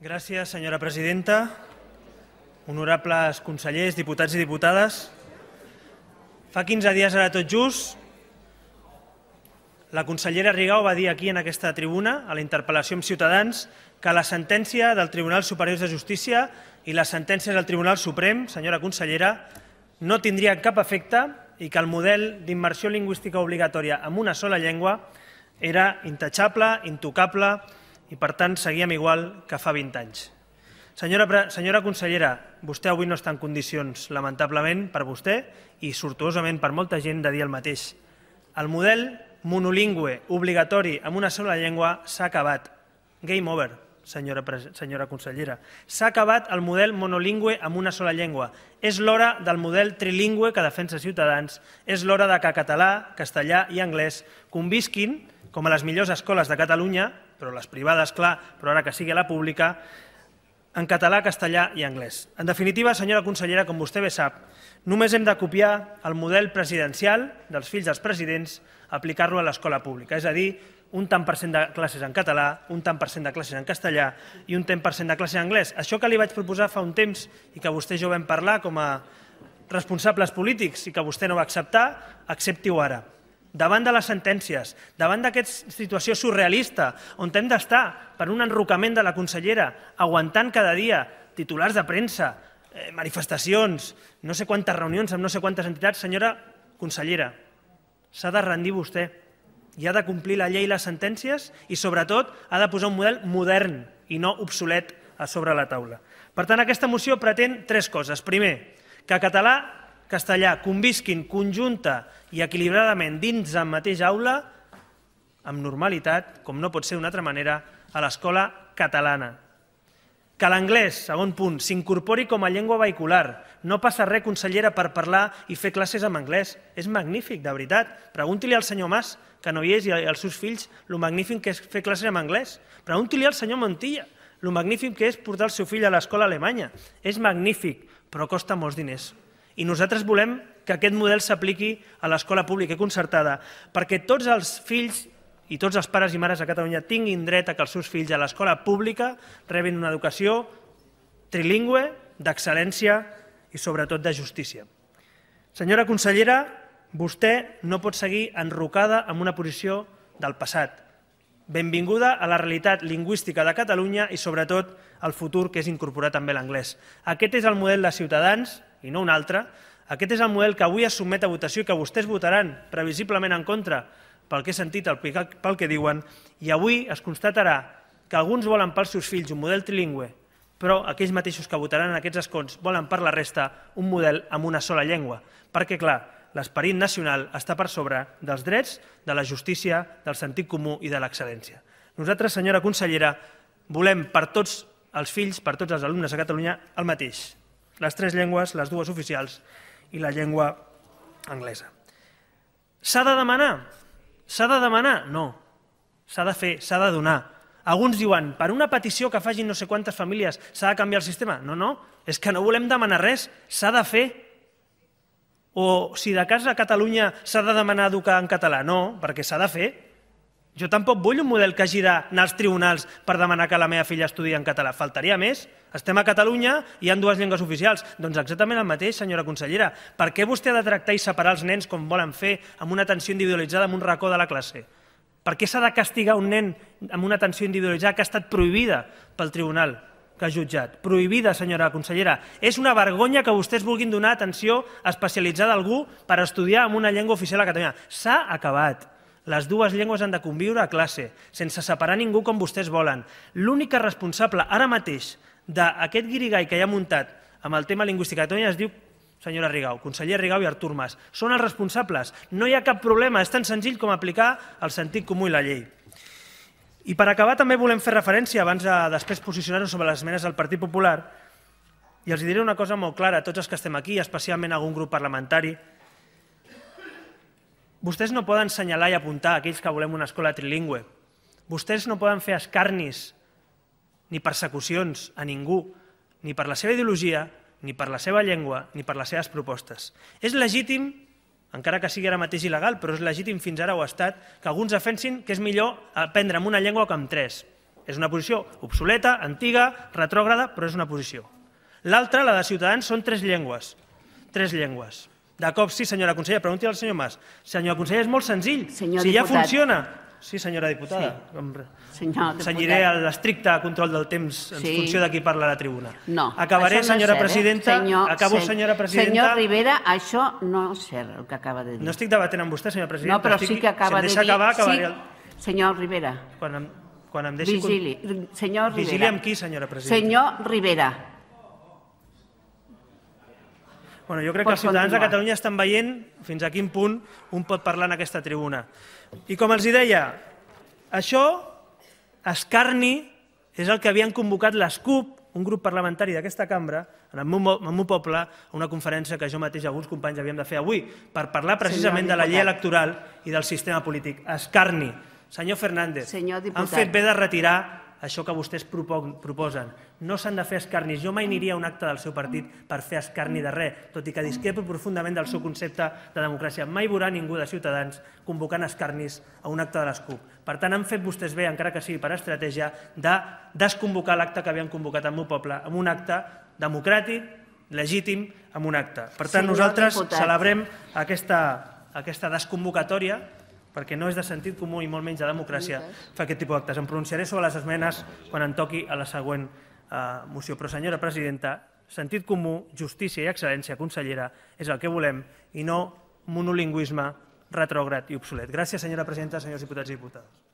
Gràcies, senyora presidenta. Honorables consellers, diputats i diputades, fa 15 dies ara tot just la consellera Rigau va dir aquí en aquesta tribuna, a la interpel·lació amb Ciutadans, que la sentència del Tribunal Superior de Justícia i les sentències del Tribunal Suprem, senyora consellera, no tindrien cap efecte i que el model d'immersió lingüística obligatòria amb una sola llengua era intachable, intocable i, per tant, seguíem igual que fa 20 anys. Senyora, senyora consellera, vostè avui no està en condicions, lamentablement, per vostè i sortuosament per molta gent de dir el mateix. El model monolingüe, obligatori, amb una sola llengua, s'ha acabat. Game over, senyora, senyora consellera. S'ha acabat el model monolingüe amb una sola llengua. És l'hora del model trilingüe que defensa Ciutadans. És l'hora de que català, castellà i anglès convisquin, com a les millors escoles de Catalunya, però les privades, clar, però ara que sigui la pública, en català, castellà i anglès. En definitiva, senyora consellera, com vostè bé sap, només hem de copiar el model presidencial dels fills dels presidents, aplicar-lo a l'escola pública, és a dir, un tant per cent de classes en català, un tant per cent de classes en castellà i un tant per cent de classes en anglès. Això que li vaig proposar fa un temps i que vostè jo vam parlar com a responsables polítics i que vostè no va acceptar, accepti-ho ara davant de les sentències, davant d'aquesta situació surrealista, on hem d'estar per un enrocament de la consellera, aguantant cada dia titulars de premsa, eh, manifestacions, no sé quantes reunions amb no sé quantes entitats. Senyora consellera, s'ha de rendir vostè i ha de complir la llei i les sentències i, sobretot, ha de posar un model modern i no obsolet a sobre la taula. Per tant, aquesta moció pretén tres coses. Primer, que català castellà convisquin conjunta i equilibradament dins el mateix aula, amb normalitat, com no pot ser d'una altra manera, a l'escola catalana. Que l'anglès, segon punt, s'incorpori com a llengua vehicular. No passa res, consellera, per parlar i fer classes en anglès. És magnífic, de veritat. Pregunti-li al senyor Mas, que no hi és, i als seus fills, lo magnífic que és fer classes en anglès. Pregunti-li al senyor Montilla, lo magnífic que és portar el seu fill a l'escola alemanya. És magnífic, però costa molts diners. I nosaltres volem que aquest model s'apliqui a l'escola pública i concertada, perquè tots els fills i tots els pares i mares a Catalunya tinguin dret a que els seus fills a l'escola pública rebin una educació trilingüe, d'excel·lència i sobretot de justícia. Senyora consellera, vostè no pot seguir enrocada en una posició del passat. Benvinguda a la realitat lingüística de Catalunya i sobretot al futur que és incorporar també l'anglès. Aquest és el model de Ciutadans i no un altre, aquest és el model que avui es sotmet a votació i que vostès votaran previsiblement en contra pel que he sentit, pel que diuen, i avui es constatarà que alguns volen pels seus fills un model trilingüe, però aquells mateixos que votaran en aquests escons volen per la resta un model amb una sola llengua, perquè, clar, l'esperit nacional està per sobre dels drets, de la justícia, del sentit comú i de l'excel·lència. Nosaltres, senyora consellera, volem per tots els fills, per tots els alumnes a Catalunya, el mateix, les tres llengües, les dues oficials i la llengua anglesa. S'ha de demanar? S'ha de demanar? No. S'ha de fer, s'ha de donar. Alguns diuen, per una petició que facin no sé quantes famílies s'ha de canviar el sistema. No, no, és que no volem demanar res, s'ha de fer. O si de cas a Catalunya s'ha de demanar educar en català, no, perquè s'ha de fer, jo tampoc vull un model que hagi d'anar als tribunals per demanar que la meva filla estudi en català. Faltaria més. Estem a Catalunya i hi ha dues llengües oficials. Doncs exactament el mateix, senyora consellera. Per què vostè ha de tractar i separar els nens com volen fer, amb una atenció individualitzada, en un racó de la classe? Per què s'ha de castigar un nen amb una atenció individualitzada que ha estat prohibida pel tribunal que ha jutjat? Prohibida, senyora consellera. És una vergonya que vostès vulguin donar atenció especialitzada a algú per estudiar en una llengua oficial a Catalunya. S'ha acabat. Les dues llengües han de conviure a classe, sense separar ningú com vostès volen. L'única responsable ara mateix d'aquest guirigai que hi ha muntat amb el tema lingüístic a Catalunya es diu senyora Rigau, conseller Rigau i Artur Mas. Són els responsables. No hi ha cap problema, és tan senzill com aplicar el sentit comú i la llei. I per acabar també volem fer referència, abans de després posicionar-nos sobre les esmenes del Partit Popular, i els diré una cosa molt clara a tots els que estem aquí, especialment a algun grup parlamentari, Vostès no poden senyalar i apuntar aquells que volem una escola trilingüe. Vostès no poden fer escarnis ni persecucions a ningú, ni per la seva ideologia, ni per la seva llengua, ni per les seves propostes. És legítim, encara que sigui ara mateix il·legal, però és legítim fins ara ho ha estat, que alguns defensin que és millor aprendre amb una llengua que amb tres. És una posició obsoleta, antiga, retrògrada, però és una posició. L'altra, la de Ciutadans, són tres llengües. Tres llengües. De cop, sí, senyora consellera, pregunti al senyor Mas. Senyor consellera, és molt senzill. Senyor si diputat. ja funciona... Sí, senyora diputada. Sí. Em... Senyor Seguiré a l'estricte control del temps en sí. funció de qui parla a la tribuna. No, Acabaré, no senyora ser, eh? presidenta. Eh? Senyor, Acabo, sen... senyora presidenta. Senyor Rivera, això no és cert, el que acaba de dir. No estic debatent amb vostè, senyora presidenta. No, però estic... sí que acaba si de dir... Acabar, acabaré... sí. Senyor Rivera. Quan em, quan em deixi... Vigili. Senyor Rivera. Vigili amb qui, senyora presidenta? Senyor Rivera. Bueno, jo crec que els ciutadans continuar. de Catalunya estan veient fins a quin punt un pot parlar en aquesta tribuna. I com els hi deia, això, escarni, és el que havien convocat les CUP, un grup parlamentari d'aquesta cambra, en el, meu, en el meu poble, a una conferència que jo mateix i alguns companys havíem de fer avui, per parlar precisament de la llei electoral i del sistema polític. Escarni. Senyor Fernández, diputat. han fet bé de retirar això que vostès proposen. No s'han de fer escarnis. Jo mai aniria a un acte del seu partit per fer escarni de res, tot i que discrepo profundament del seu concepte de democràcia. Mai veurà ningú de Ciutadans convocant escarnis a un acte de les CUP. Per tant, han fet vostès bé, encara que sigui per estratègia, de desconvocar l'acte que havien convocat al meu poble, amb un acte democràtic, legítim, amb un acte. Per tant, nosaltres celebrem aquesta, aquesta desconvocatòria perquè no és de sentit comú i molt menys de democràcia fer aquest tipus d'actes. Em pronunciaré sobre les esmenes quan em toqui a la següent eh, moció. Però, senyora presidenta, sentit comú, justícia i excel·lència, consellera, és el que volem i no monolingüisme retrògrad i obsolet. Gràcies, senyora presidenta, senyors diputats i diputades.